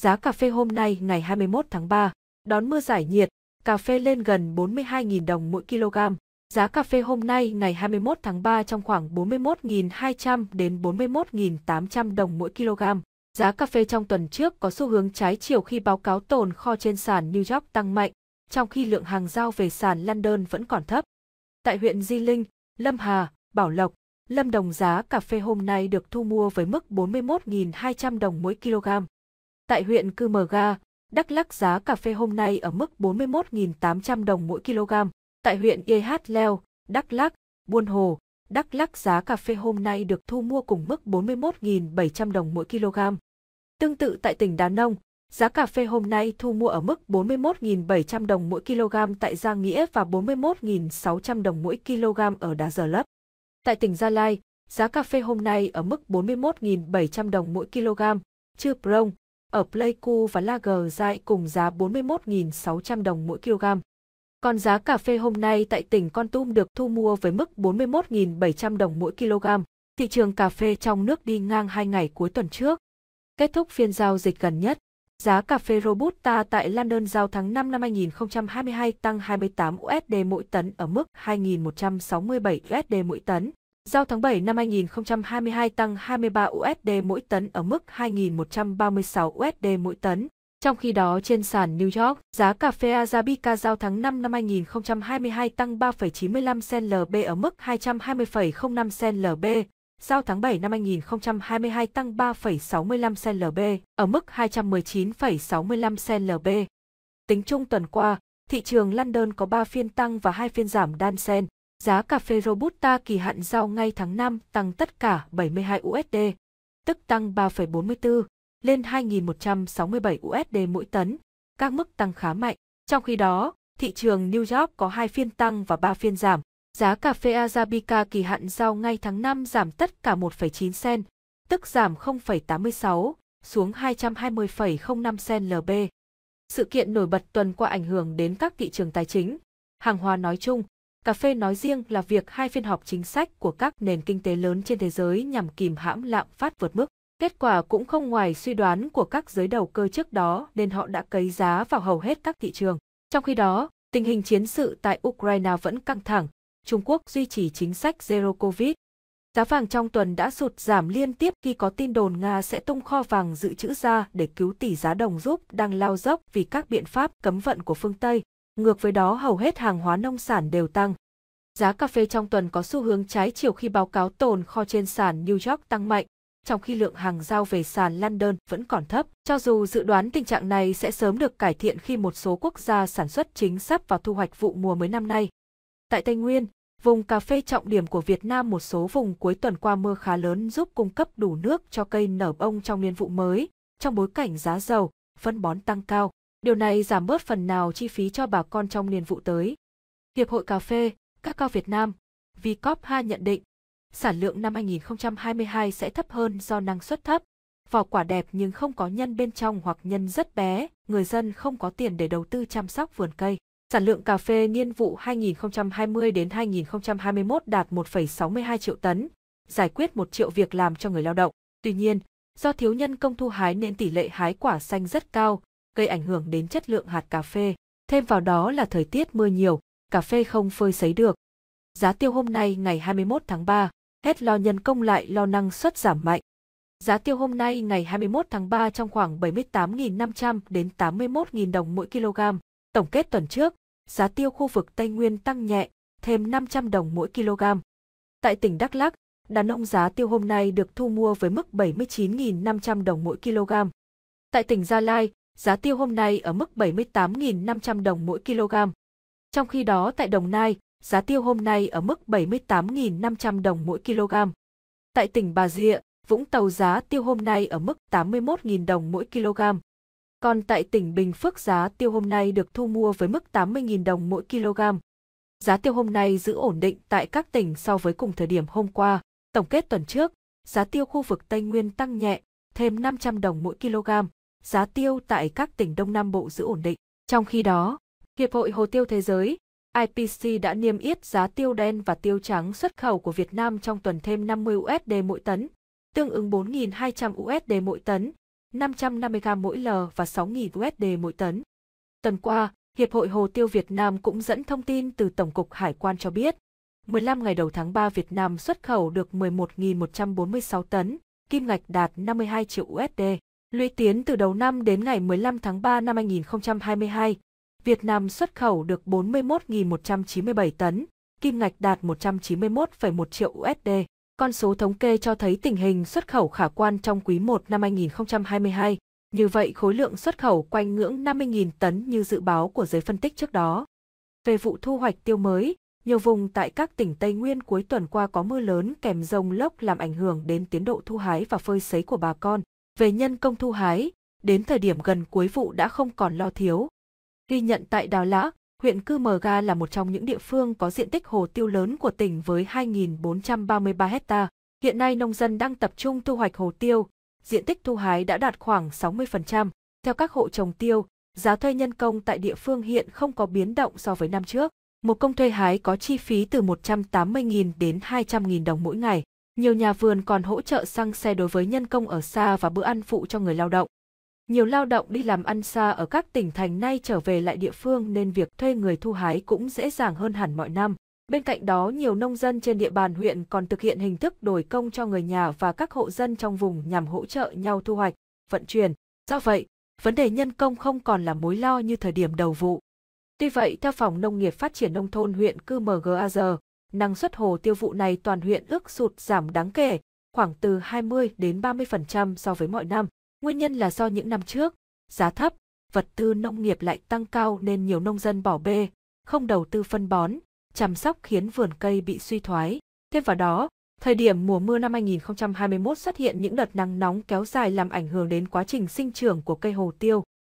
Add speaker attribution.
Speaker 1: Giá cà phê hôm nay ngày 21 tháng 3, đón mưa giải nhiệt, cà phê lên gần 42.000 đồng mỗi kg. Giá cà phê hôm nay ngày 21 tháng 3 trong khoảng 41.200 đến 41.800 đồng mỗi kg. Giá cà phê trong tuần trước có xu hướng trái chiều khi báo cáo tồn kho trên sàn New York tăng mạnh, trong khi lượng hàng giao về sàn London vẫn còn thấp. Tại huyện Di Linh, Lâm Hà, Bảo Lộc, Lâm Đồng giá cà phê hôm nay được thu mua với mức 41.200 đồng mỗi kg. Tại huyện Cư Mờ Ga, Đắk Lắc giá cà phê hôm nay ở mức 41.800 đồng mỗi kg. Tại huyện Yê Hát Leo, Đắk Lắc, Buôn Hồ, Đắk Lắc giá cà phê hôm nay được thu mua cùng mức 41.700 đồng mỗi kg. Tương tự tại tỉnh Đà Nông, giá cà phê hôm nay thu mua ở mức 41.700 đồng mỗi kg tại Gia Nghĩa và 41.600 đồng mỗi kg ở Đà Giờ Lấp. Tại tỉnh Gia Lai, giá cà phê hôm nay ở mức 41.700 đồng mỗi kg, Chư Prong, ở Pleiku và Lager dại cùng giá 41.600 đồng mỗi kg. Còn giá cà phê hôm nay tại tỉnh Con Tum được thu mua với mức 41.700 đồng mỗi kg. Thị trường cà phê trong nước đi ngang hai ngày cuối tuần trước. Kết thúc phiên giao dịch gần nhất, giá cà phê Robusta tại London giao tháng 5 năm 2022 tăng 28 USD mỗi tấn ở mức 2.167 USD mỗi tấn. Giao tháng 7 năm 2022 tăng 23 USD mỗi tấn ở mức 2.136 USD mỗi tấn. Trong khi đó trên sàn New York, giá cà phê Arabica giao tháng 5 năm 2022 tăng 3,95 cent LB ở mức 220,05 cent LB, giao tháng 7 năm 2022 tăng 3,65 cent LB ở mức 219,65 cent LB. Tính chung tuần qua, thị trường London có 3 phiên tăng và 2 phiên giảm đan sen giá cà phê Robusta kỳ hạn giao ngay tháng 5 tăng tất cả 72 USD, tức tăng 3,44 lên 2.167 USD mỗi tấn, các mức tăng khá mạnh. Trong khi đó, thị trường New York có hai phiên tăng và ba phiên giảm. Giá cà phê Arabica kỳ hạn giao ngay tháng 5 giảm tất cả 1,9 sen, tức giảm 0,86 xuống 220,05 sen LB. Sự kiện nổi bật tuần qua ảnh hưởng đến các thị trường tài chính, hàng hóa nói chung Cà phê nói riêng là việc hai phiên họp chính sách của các nền kinh tế lớn trên thế giới nhằm kìm hãm lạm phát vượt mức. Kết quả cũng không ngoài suy đoán của các giới đầu cơ trước đó nên họ đã cấy giá vào hầu hết các thị trường. Trong khi đó, tình hình chiến sự tại Ukraine vẫn căng thẳng, Trung Quốc duy trì chính sách Zero Covid. Giá vàng trong tuần đã sụt giảm liên tiếp khi có tin đồn Nga sẽ tung kho vàng dự trữ ra để cứu tỷ giá đồng rúp đang lao dốc vì các biện pháp cấm vận của phương Tây ngược với đó hầu hết hàng hóa nông sản đều tăng. Giá cà phê trong tuần có xu hướng trái chiều khi báo cáo tồn kho trên sàn New York tăng mạnh, trong khi lượng hàng giao về sàn London vẫn còn thấp. Cho dù dự đoán tình trạng này sẽ sớm được cải thiện khi một số quốc gia sản xuất chính sắp vào thu hoạch vụ mùa mới năm nay. Tại Tây Nguyên, vùng cà phê trọng điểm của Việt Nam một số vùng cuối tuần qua mưa khá lớn giúp cung cấp đủ nước cho cây nở bông trong niên vụ mới, trong bối cảnh giá dầu, phân bón tăng cao. Điều này giảm bớt phần nào chi phí cho bà con trong niên vụ tới. Hiệp hội cà phê, các cao Việt Nam, VCOP2 nhận định, sản lượng năm 2022 sẽ thấp hơn do năng suất thấp, vỏ quả đẹp nhưng không có nhân bên trong hoặc nhân rất bé, người dân không có tiền để đầu tư chăm sóc vườn cây. Sản lượng cà phê niên vụ 2020 đến 2021 đạt 1,62 triệu tấn, giải quyết 1 triệu việc làm cho người lao động. Tuy nhiên, do thiếu nhân công thu hái nên tỷ lệ hái quả xanh rất cao, gây ảnh hưởng đến chất lượng hạt cà phê. Thêm vào đó là thời tiết mưa nhiều, cà phê không phơi sấy được. Giá tiêu hôm nay ngày 21 tháng 3, hết lo nhân công lại lo năng suất giảm mạnh. Giá tiêu hôm nay ngày 21 tháng 3 trong khoảng 78.500 đến 81.000 đồng mỗi kg. Tổng kết tuần trước, giá tiêu khu vực Tây Nguyên tăng nhẹ, thêm 500 đồng mỗi kg. Tại tỉnh Đắk Lắk, đàn ông giá tiêu hôm nay được thu mua với mức 79.500 đồng mỗi kg. Tại tỉnh Gia Lai, giá tiêu hôm nay ở mức 78.500 đồng mỗi kg. Trong khi đó tại Đồng Nai, giá tiêu hôm nay ở mức 78.500 đồng mỗi kg. Tại tỉnh Bà Rịa, Vũng Tàu giá tiêu hôm nay ở mức 81.000 đồng mỗi kg. Còn tại tỉnh Bình Phước giá tiêu hôm nay được thu mua với mức 80.000 đồng mỗi kg. Giá tiêu hôm nay giữ ổn định tại các tỉnh so với cùng thời điểm hôm qua. Tổng kết tuần trước, giá tiêu khu vực Tây Nguyên tăng nhẹ, thêm 500 đồng mỗi kg giá tiêu tại các tỉnh Đông Nam Bộ giữ ổn định. Trong khi đó, Hiệp hội Hồ tiêu Thế giới IPC đã niêm yết giá tiêu đen và tiêu trắng xuất khẩu của Việt Nam trong tuần thêm 50 USD mỗi tấn, tương ứng 4.200 USD mỗi tấn, 550 gram mỗi l và 6.000 USD mỗi tấn. Tuần qua, Hiệp hội Hồ tiêu Việt Nam cũng dẫn thông tin từ Tổng cục Hải quan cho biết, 15 ngày đầu tháng 3 Việt Nam xuất khẩu được 11.146 tấn, kim ngạch đạt 52 triệu USD. Lũy tiến từ đầu năm đến ngày 15 tháng 3 năm 2022, Việt Nam xuất khẩu được 41.197 tấn, kim ngạch đạt 191,1 triệu USD. Con số thống kê cho thấy tình hình xuất khẩu khả quan trong quý 1 năm 2022. Như vậy khối lượng xuất khẩu quanh ngưỡng 50.000 tấn như dự báo của giới phân tích trước đó. Về vụ thu hoạch tiêu mới, nhiều vùng tại các tỉnh Tây Nguyên cuối tuần qua có mưa lớn kèm rông lốc làm ảnh hưởng đến tiến độ thu hái và phơi sấy của bà con về nhân công thu hái, đến thời điểm gần cuối vụ đã không còn lo thiếu. Ghi nhận tại Đào Lã, huyện Cư Mờ Ga là một trong những địa phương có diện tích hồ tiêu lớn của tỉnh với 2.433 hecta. Hiện nay nông dân đang tập trung thu hoạch hồ tiêu, diện tích thu hái đã đạt khoảng 60%. Theo các hộ trồng tiêu, giá thuê nhân công tại địa phương hiện không có biến động so với năm trước. Một công thuê hái có chi phí từ 180.000 đến 200.000 đồng mỗi ngày. Nhiều nhà vườn còn hỗ trợ xăng xe đối với nhân công ở xa và bữa ăn phụ cho người lao động. Nhiều lao động đi làm ăn xa ở các tỉnh thành nay trở về lại địa phương nên việc thuê người thu hái cũng dễ dàng hơn hẳn mọi năm. Bên cạnh đó, nhiều nông dân trên địa bàn huyện còn thực hiện hình thức đổi công cho người nhà và các hộ dân trong vùng nhằm hỗ trợ nhau thu hoạch, vận chuyển. Do vậy, vấn đề nhân công không còn là mối lo như thời điểm đầu vụ. Tuy vậy, theo Phòng Nông nghiệp Phát triển Nông thôn huyện Cư MGAG, năng suất hồ tiêu vụ này toàn huyện ước sụt giảm đáng kể, khoảng từ 20 đến 30% so với mọi năm. Nguyên nhân là do những năm trước, giá thấp, vật tư nông nghiệp lại tăng cao nên nhiều nông dân bỏ bê, không đầu tư phân bón, chăm sóc khiến vườn cây bị suy thoái. Thêm vào đó, thời điểm mùa mưa năm 2021 xuất hiện những đợt nắng nóng kéo dài làm ảnh hưởng đến quá trình sinh trưởng của cây hồ tiêu.